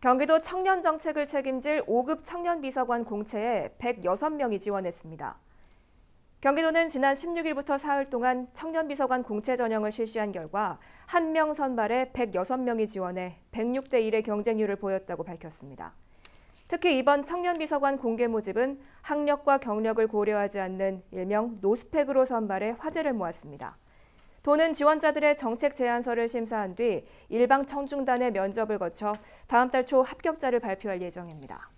경기도 청년 정책을 책임질 5급 청년 비서관 공채에 106명이 지원했습니다. 경기도는 지난 16일부터 사흘 동안 청년 비서관 공채 전형을 실시한 결과 한 명 선발에 106명이 지원해 106대 1의 경쟁률을 보였다고 밝혔습니다. 특히 이번 청년 비서관 공개 모집은 학력과 경력을 고려하지 않는 일명 노스펙으로 선발해 화제를 모았습니다. 도는 지원자들의 정책 제안서를 심사한 뒤 일방 청중단의 면접을 거쳐 다음 달 초 합격자를 발표할 예정입니다.